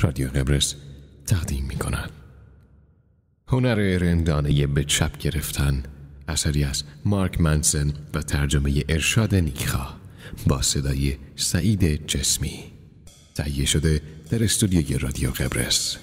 رادیو قبرس تقدیم می کند. هنر رندانه به چپ گرفتن اثری از مارک منسن و ترجمه ارشاد نیکخا با صدای سعید جسمی تهیه شده در استودیوی رادیو قبرس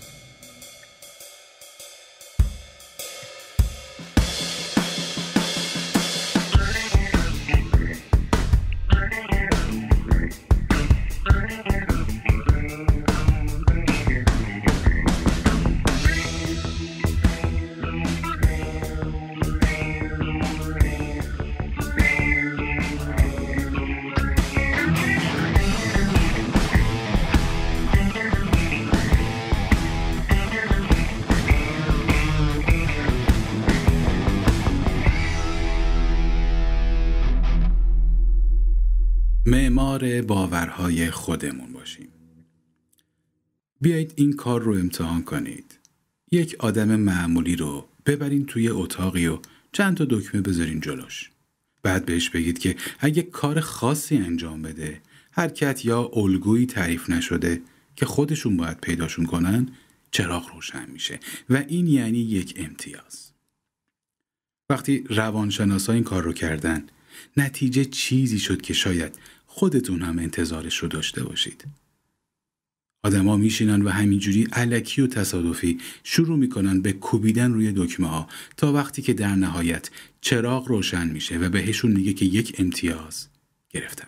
باورهای خودمون باشیم. بیایید این کار رو امتحان کنید. یک آدم معمولی رو ببرین توی اتاقی و چند تا دکمه بذارین جلوش. بعد بهش بگید که اگه کار خاصی انجام بده حرکت یا الگویی تعریف نشده که خودشون باید پیداشون کنن چراغ روشن میشه و این یعنی یک امتیاز. وقتی روانشناسا این کار رو کردن نتیجه چیزی شد که شاید خودتون هم انتظارش رو داشته باشید. آدما میشینن و همینجوری علکی و تصادفی شروع میکنن به کوبیدن روی دکمه ها تا وقتی که در نهایت چراغ روشن میشه و بهشون میگه که یک امتیاز گرفتن.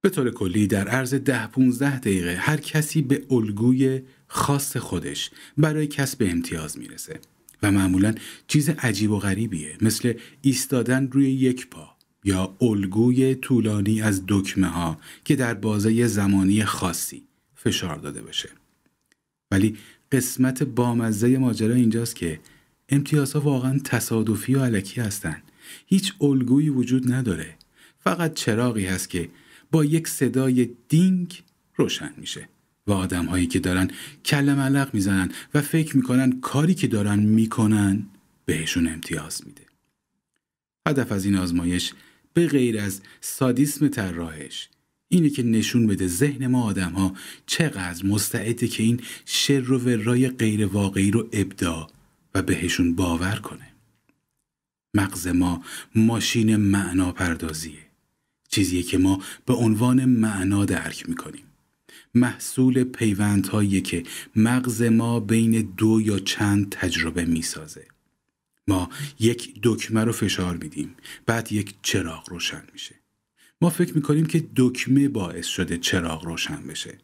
به طور کلی در عرض ده 15 دقیقه هر کسی به الگوی خاص خودش برای کسب امتیاز میرسه و معمولا چیز عجیب و غریبیه مثل ایستادن روی یک پا یا الگوی طولانی از دکمه ها که در بازه زمانی خاصی فشار داده بشه. ولی قسمت بامزه ماجرا اینجاست که امتیازها واقعا تصادفی و علکی هستند. هیچ الگویی وجود نداره. فقط چراغی هست که با یک صدای دینگ روشن میشه و آدم هایی که دارن کلم علق میزنن و فکر میکنن کاری که دارن میکنن بهشون امتیاز میده. هدف از این آزمایش به غیر از سادیسم طراحش اینه که نشون بده ذهن ما آدم ها چقدر مستعده که این شر و ورای غیر واقعی رو ابدا و بهشون باور کنه مغز ما ماشین معنا پردازیه چیزیه که ما به عنوان معنا درک میکنیم محصول پیوندهایی که مغز ما بین دو یا چند تجربه میسازه ما یک دکمه رو فشار میدیم بعد یک چراغ روشن میشه ما فکر میکنیم که دکمه باعث شده چراغ روشن بشه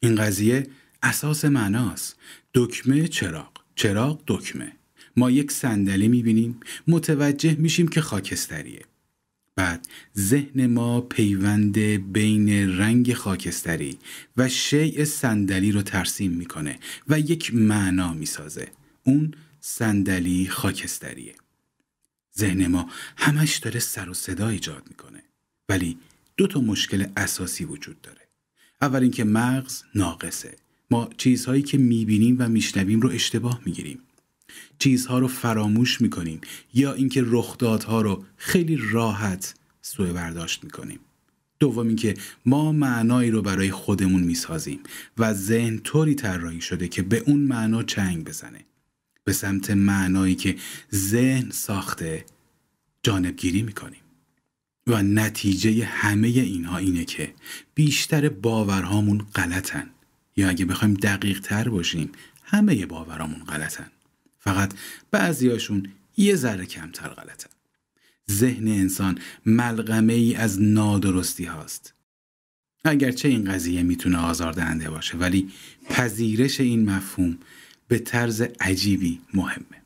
این قضیه اساس معناست دکمه چراغ چراغ دکمه ما یک صندلی میبینیم متوجه میشیم که خاکستریه بعد ذهن ما پیوند بین رنگ خاکستری و شیء صندلی رو ترسیم میکنه و یک معنا میسازه اون صندلی خاکستریه ذهن ما همش داره سر و صدا ایجاد میکنه ولی دو تا مشکل اساسی وجود داره اول اینکه مغز ناقصه ما چیزهایی که میبینیم و میشنویم رو اشتباه میگیریم چیزها رو فراموش میکنیم یا اینکه رخدادها رو خیلی راحت سوء برداشت میکنیم دوم اینکه ما معنایی رو برای خودمون میسازیم و ذهن طوری طراحی شده که به اون معنا چنگ بزنه به سمت معنایی که ذهن ساخته جانبگیری میکنیم و نتیجه همه اینها اینه که بیشتر باورهامون غلطن یا اگه بخوایم دقیق تر باشیم همه باورهامون غلطن فقط بعضیاشون یه ذره کمتر غلطن ذهن انسان ملغمه ای از نادرستی هاست اگرچه این قضیه میتونه آزاردهنده باشه ولی پذیرش این مفهوم به طرز عجیبی مهمه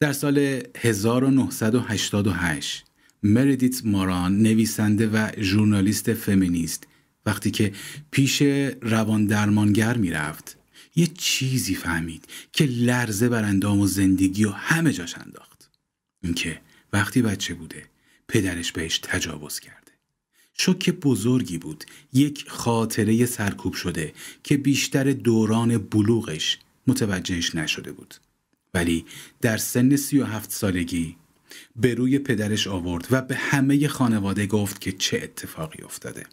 در سال 1988 مردیت ماران نویسنده و ژورنالیست فمینیست وقتی که پیش روان درمانگر میرفت یه چیزی فهمید که لرزه بر اندام و زندگی و همه جاش انداخت اینکه وقتی بچه بوده پدرش بهش تجاوز کرد شوک بزرگی بود یک خاطره سرکوب شده که بیشتر دوران بلوغش متوجهش نشده بود ولی در سن سی و هفت سالگی به روی پدرش آورد و به همه خانواده گفت که چه اتفاقی افتاده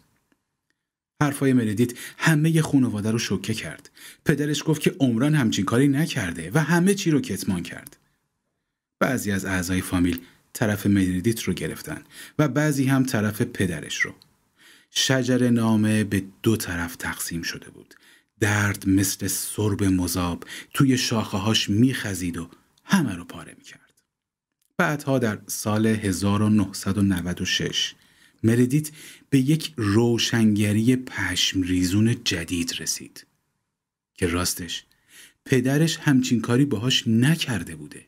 حرفای مردیت همه خانواده رو شوکه کرد پدرش گفت که عمران همچین کاری نکرده و همه چی رو کتمان کرد بعضی از اعضای فامیل طرف مریدیت رو گرفتن و بعضی هم طرف پدرش رو. شجر نامه به دو طرف تقسیم شده بود. درد مثل سرب مذاب توی شاخه هاش میخزید و همه رو پاره میکرد. بعدها در سال 1996 مردیت به یک روشنگری پشم ریزون جدید رسید که راستش پدرش همچین کاری باهاش نکرده بوده.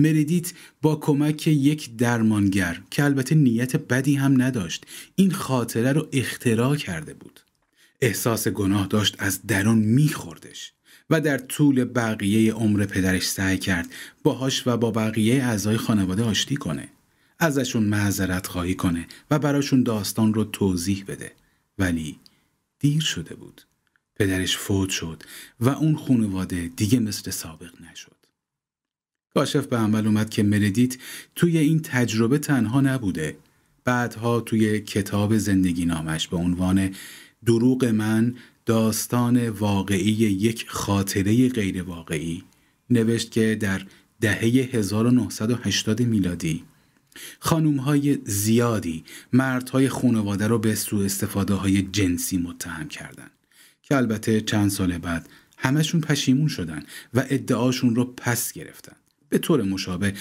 مردیت با کمک یک درمانگر که البته نیت بدی هم نداشت این خاطره رو اختراع کرده بود احساس گناه داشت از درون میخوردش و در طول بقیه عمر پدرش سعی کرد باهاش و با بقیه اعضای خانواده آشتی کنه ازشون معذرت خواهی کنه و براشون داستان رو توضیح بده ولی دیر شده بود پدرش فوت شد و اون خانواده دیگه مثل سابق نشد کاشف به عمل اومد که مردیت توی این تجربه تنها نبوده. بعدها توی کتاب زندگی نامش به عنوان دروغ من داستان واقعی یک خاطره غیر واقعی نوشت که در دهه 1980 میلادی خانوم های زیادی مردهای خانواده رو به سوء استفاده های جنسی متهم کردند که البته چند سال بعد همشون پشیمون شدن و ادعاشون رو پس گرفتن به طور مشابه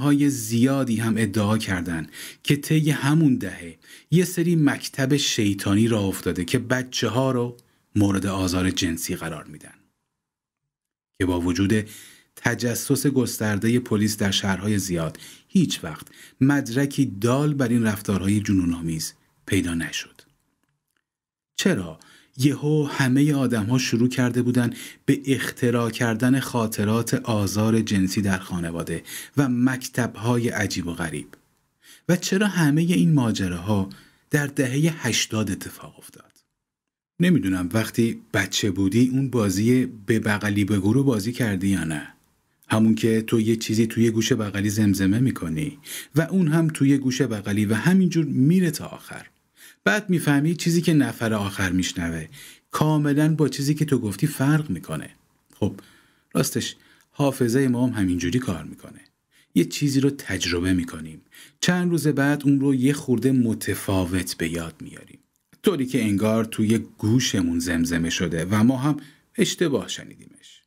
های زیادی هم ادعا کردند که طی همون دهه یه سری مکتب شیطانی را افتاده که بچه ها رو مورد آزار جنسی قرار میدن که با وجود تجسس گسترده پلیس در شهرهای زیاد هیچ وقت مدرکی دال بر این رفتارهای جنونآمیز پیدا نشد چرا یهو همه آدم ها شروع کرده بودن به اختراع کردن خاطرات آزار جنسی در خانواده و مکتب های عجیب و غریب و چرا همه این ماجره ها در دهه 80 اتفاق افتاد نمیدونم وقتی بچه بودی اون بازی به بغلی به گروه بازی کردی یا نه همون که تو یه چیزی توی گوش بغلی زمزمه میکنی و اون هم توی گوش بغلی و همینجور میره تا آخر بعد میفهمی چیزی که نفر آخر میشنوه کاملا با چیزی که تو گفتی فرق میکنه خب راستش حافظه ما هم همینجوری کار میکنه یه چیزی رو تجربه میکنیم چند روز بعد اون رو یه خورده متفاوت به یاد میاریم طوری که انگار توی گوشمون زمزمه شده و ما هم اشتباه شنیدیمش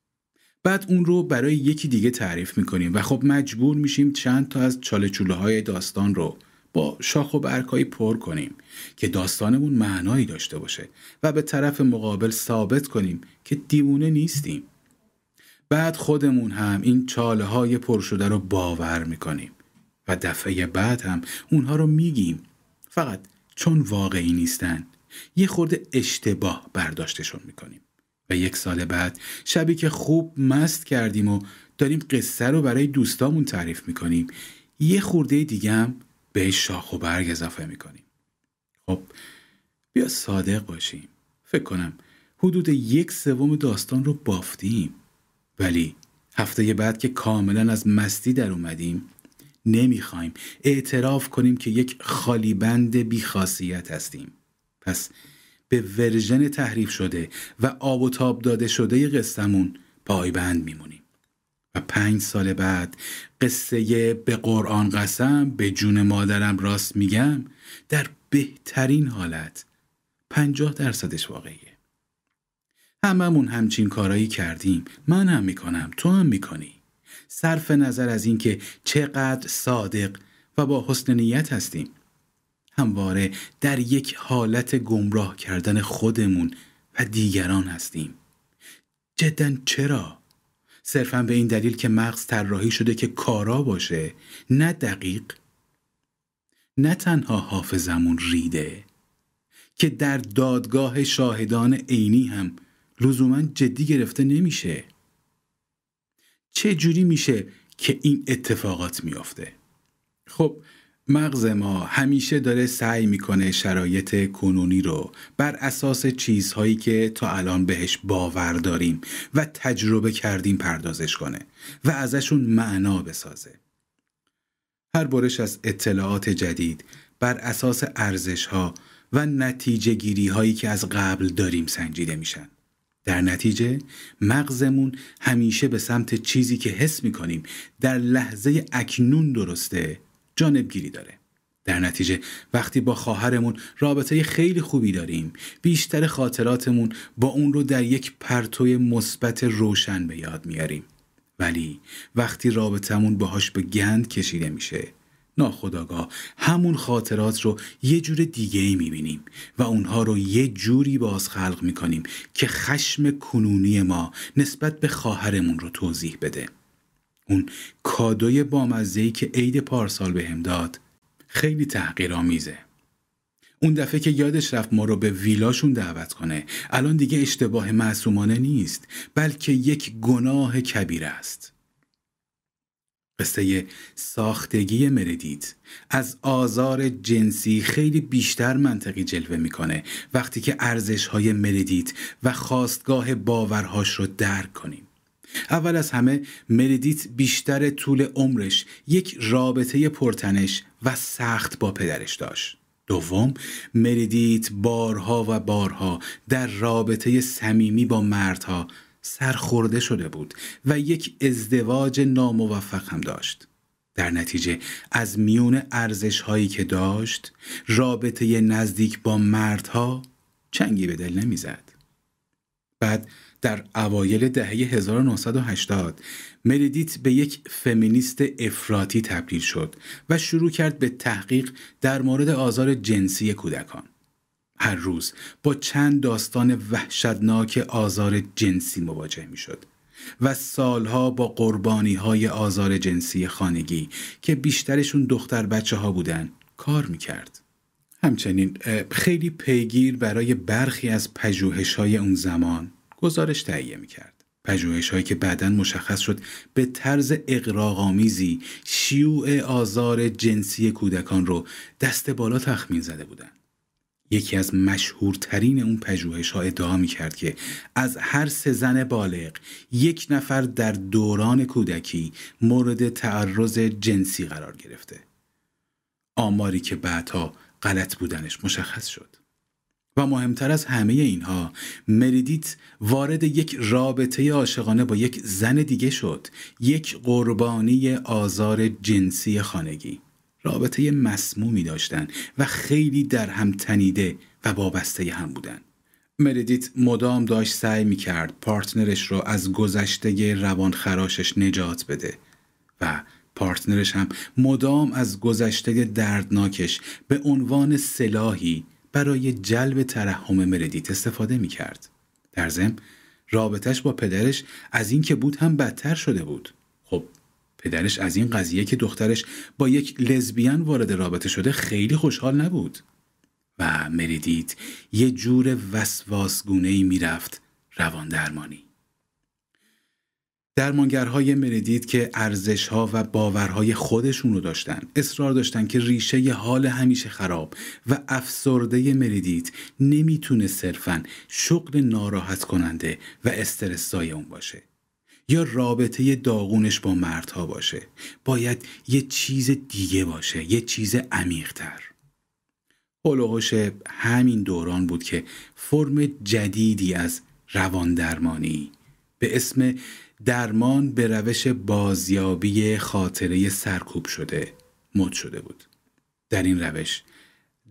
بعد اون رو برای یکی دیگه تعریف میکنیم و خب مجبور میشیم چند تا از چاله های داستان رو با شاخ و برگهایی پر کنیم که داستانمون معنایی داشته باشه و به طرف مقابل ثابت کنیم که دیوونه نیستیم بعد خودمون هم این چاله های پر شده رو باور میکنیم و دفعه بعد هم اونها رو میگیم فقط چون واقعی نیستن یه خورده اشتباه برداشتشون میکنیم و یک سال بعد شبی که خوب مست کردیم و داریم قصه رو برای دوستامون تعریف میکنیم یه خورده دیگه هم بهش شاخ و برگ اضافه میکنیم خب بیا صادق باشیم فکر کنم حدود یک سوم داستان رو بافتیم ولی هفته بعد که کاملا از مستی در اومدیم نمیخوایم اعتراف کنیم که یک خالی بند بیخاصیت هستیم پس به ورژن تحریف شده و آب و تاب داده شده قصهمون پایبند میمونیم پنج سال بعد قصه به قرآن قسم به جون مادرم راست میگم در بهترین حالت پنجاه درصدش واقعیه هممون همچین کارایی کردیم من هم میکنم تو هم میکنی صرف نظر از اینکه چقدر صادق و با حسن نیت هستیم همواره در یک حالت گمراه کردن خودمون و دیگران هستیم جدا چرا؟ صرفا به این دلیل که مغز طراحی شده که کارا باشه نه دقیق نه تنها حافظمون ریده که در دادگاه شاهدان عینی هم لزوما جدی گرفته نمیشه چه جوری میشه که این اتفاقات میافته خب مغز ما همیشه داره سعی میکنه شرایط کنونی رو بر اساس چیزهایی که تا الان بهش باور داریم و تجربه کردیم پردازش کنه و ازشون معنا بسازه. هر برش از اطلاعات جدید بر اساس ها و نتیجه گیری هایی که از قبل داریم سنجیده میشن. در نتیجه مغزمون همیشه به سمت چیزی که حس میکنیم در لحظه اکنون درسته جانبگیری داره در نتیجه وقتی با خواهرمون رابطه خیلی خوبی داریم بیشتر خاطراتمون با اون رو در یک پرتوی مثبت روشن به یاد میاریم ولی وقتی رابطمون باهاش به گند کشیده میشه ناخداگاه همون خاطرات رو یه جور دیگه ای میبینیم و اونها رو یه جوری باز خلق میکنیم که خشم کنونی ما نسبت به خواهرمون رو توضیح بده اون کادوی ای که عید پارسال بهم داد خیلی تحقیرآمیزه اون دفعه که یادش رفت ما رو به ویلاشون دعوت کنه الان دیگه اشتباه معصومانه نیست بلکه یک گناه کبیر است قصه ساختگی مردیت از آزار جنسی خیلی بیشتر منطقی جلوه میکنه وقتی که ارزش های مردیت و خواستگاه باورهاش رو درک کنیم اول از همه مردیت بیشتر طول عمرش یک رابطه پرتنش و سخت با پدرش داشت. دوم مردیت بارها و بارها در رابطه صمیمی با مردها سرخورده شده بود و یک ازدواج ناموفق هم داشت. در نتیجه از میون ارزش هایی که داشت رابطه نزدیک با مردها چنگی به دل نمیزد. بعد در اوایل دهه 1980 مریدیت به یک فمینیست افراطی تبدیل شد و شروع کرد به تحقیق در مورد آزار جنسی کودکان. هر روز با چند داستان وحشتناک آزار جنسی مواجه می شد و سالها با قربانی های آزار جنسی خانگی که بیشترشون دختر بچه ها بودن کار می کرد. همچنین خیلی پیگیر برای برخی از پژوهش‌های های اون زمان گزارش تهیه میکرد. پجوهش هایی که بعدا مشخص شد به طرز اقراغامیزی شیوع آزار جنسی کودکان رو دست بالا تخمین زده بودند. یکی از مشهورترین اون پژوهش ها ادعا می کرد که از هر سه زن بالغ یک نفر در دوران کودکی مورد تعرض جنسی قرار گرفته. آماری که بعدها غلط بودنش مشخص شد. و مهمتر از همه اینها مریدیت وارد یک رابطه عاشقانه با یک زن دیگه شد یک قربانی آزار جنسی خانگی رابطه مسمومی داشتند و خیلی در هم تنیده و وابسته هم بودند مریدیت مدام داشت سعی می کرد پارتنرش رو از گذشته خراشش نجات بده و پارتنرش هم مدام از گذشته دردناکش به عنوان سلاحی برای جلب ترحم مردیت استفاده می کرد. در ضمن رابطش با پدرش از این که بود هم بدتر شده بود. خب پدرش از این قضیه که دخترش با یک لزبیان وارد رابطه شده خیلی خوشحال نبود. و مردیت یه جور وسواسگونهی می رفت روان درمانی. درمانگرهای مردید که ارزشها و باورهای خودشون رو داشتن اصرار داشتن که ریشه حال همیشه خراب و افسرده مردید نمیتونه صرفا شغل ناراحت کننده و استرسای اون باشه یا رابطه داغونش با مردها باشه باید یه چیز دیگه باشه یه چیز عمیقتر هلوهوش همین دوران بود که فرم جدیدی از رواندرمانی به اسم درمان به روش بازیابی خاطره سرکوب شده مد شده بود در این روش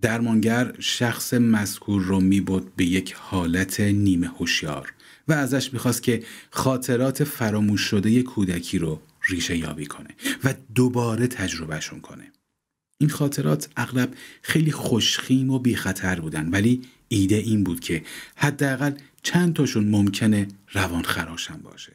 درمانگر شخص مذکور رو بود به یک حالت نیمه هوشیار و ازش میخواست که خاطرات فراموش شده کودکی رو ریشه یابی کنه و دوباره تجربهشون کنه این خاطرات اغلب خیلی خوشخیم و بیخطر بودن ولی ایده این بود که حداقل چند تاشون ممکنه روان خراشن باشه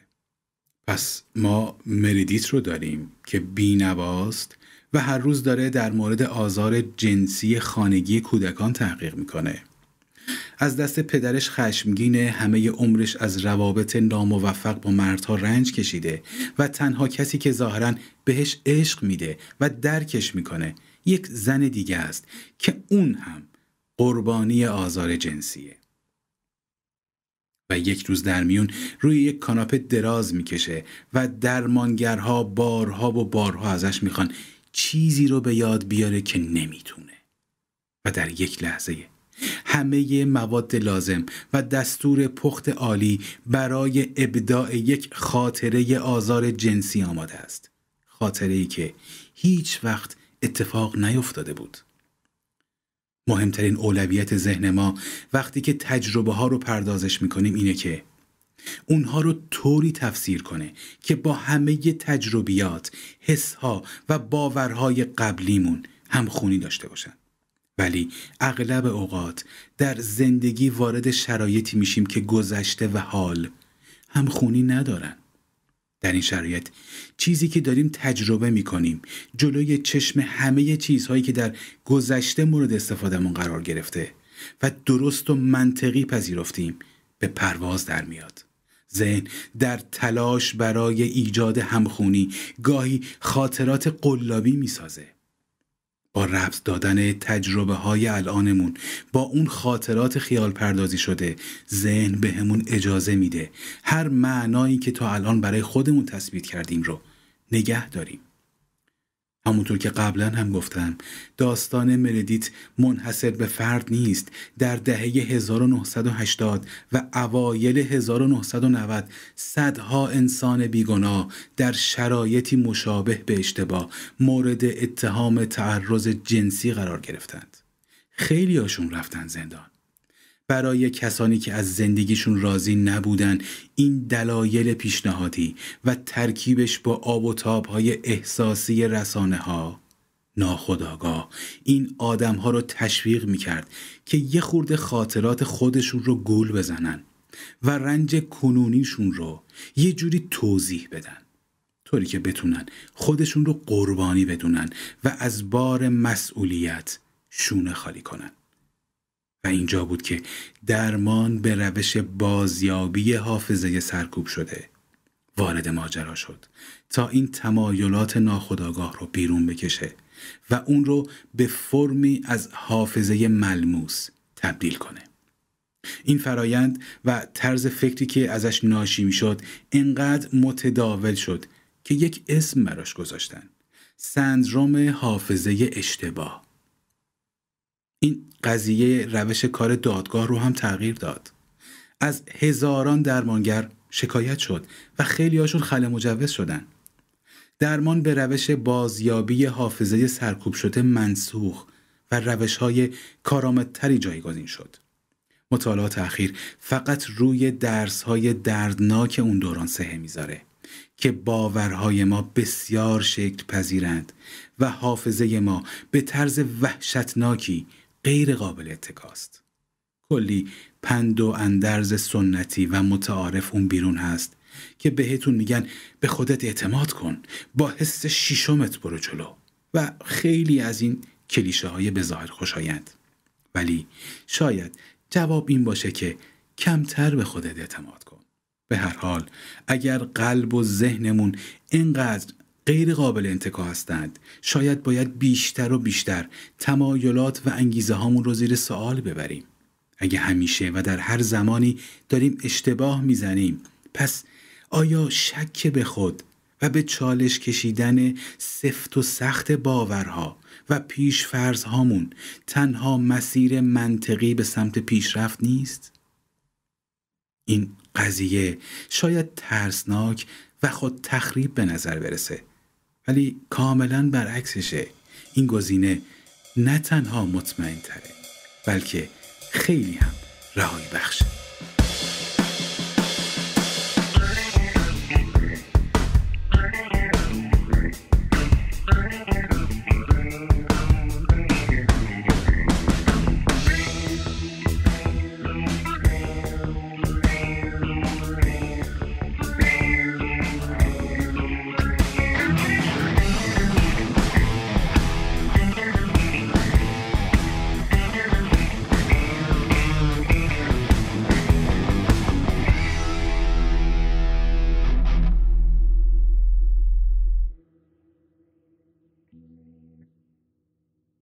پس ما مردیت رو داریم که بینواست و هر روز داره در مورد آزار جنسی خانگی کودکان تحقیق میکنه از دست پدرش خشمگینه همه عمرش از روابط ناموفق با مردها رنج کشیده و تنها کسی که ظاهرا بهش عشق میده و درکش میکنه یک زن دیگه است که اون هم قربانی آزار جنسیه و یک روز در میون روی یک کاناپه دراز میکشه و درمانگرها بارها و بارها ازش میخوان چیزی رو به یاد بیاره که نمیتونه و در یک لحظه همه مواد لازم و دستور پخت عالی برای ابداع یک خاطره آزار جنسی آماده است خاطره ای که هیچ وقت اتفاق نیفتاده بود مهمترین اولویت ذهن ما وقتی که تجربه ها رو پردازش میکنیم اینه که اونها رو طوری تفسیر کنه که با همه تجربیات، حسها و باورهای قبلیمون همخونی داشته باشن. ولی اغلب اوقات در زندگی وارد شرایطی میشیم که گذشته و حال همخونی ندارن. در این شرایط چیزی که داریم تجربه می کنیم جلوی چشم همه چیزهایی که در گذشته مورد استفادهمون قرار گرفته و درست و منطقی پذیرفتیم به پرواز در میاد ذهن در تلاش برای ایجاد همخونی گاهی خاطرات قلابی می سازه با رفت دادن تجربه های الانمون با اون خاطرات خیال پردازی شده ذهن بهمون اجازه میده هر معنایی که تا الان برای خودمون تثبیت کردیم رو نگه داریم همونطور که قبلا هم گفتم داستان مردیت منحصر به فرد نیست در دهه 1980 و اوایل 1990 صدها انسان بیگنا در شرایطی مشابه به اشتباه مورد اتهام تعرض جنسی قرار گرفتند خیلی هاشون رفتن زندان برای کسانی که از زندگیشون راضی نبودن این دلایل پیشنهادی و ترکیبش با آب و تابهای احساسی رسانه ها ناخداگاه این آدم ها رو تشویق میکرد که یه خورده خاطرات خودشون رو گل بزنن و رنج کنونیشون رو یه جوری توضیح بدن طوری که بتونن خودشون رو قربانی بدونن و از بار مسئولیت شونه خالی کنن و اینجا بود که درمان به روش بازیابی حافظه سرکوب شده وارد ماجرا شد تا این تمایلات ناخودآگاه رو بیرون بکشه و اون رو به فرمی از حافظه ملموس تبدیل کنه این فرایند و طرز فکری که ازش ناشی شد انقدر متداول شد که یک اسم براش گذاشتن سندروم حافظه اشتباه این قضیه روش کار دادگاه رو هم تغییر داد از هزاران درمانگر شکایت شد و خیلی هاشون خل مجوز شدن درمان به روش بازیابی حافظه سرکوب شده منسوخ و روش های کارآمدتری جایگزین شد مطالعات اخیر فقط روی درس های دردناک اون دوران سهه میذاره که باورهای ما بسیار شکل پذیرند و حافظه ما به طرز وحشتناکی غیر قابل اتکاست. کلی پند و اندرز سنتی و متعارف اون بیرون هست که بهتون میگن به خودت اعتماد کن با حس شیشمت برو جلو و خیلی از این کلیشه های به ظاهر خوشایند ولی شاید جواب این باشه که کمتر به خودت اعتماد کن به هر حال اگر قلب و ذهنمون اینقدر غیر قابل انتکا هستند شاید باید بیشتر و بیشتر تمایلات و انگیزه هامون رو زیر سوال ببریم اگه همیشه و در هر زمانی داریم اشتباه میزنیم پس آیا شک به خود و به چالش کشیدن سفت و سخت باورها و پیش فرض هامون تنها مسیر منطقی به سمت پیشرفت نیست؟ این قضیه شاید ترسناک و خود تخریب به نظر برسه ولی کاملا برعکسشه این گزینه نه تنها مطمئن تره بلکه خیلی هم رهایی بخشه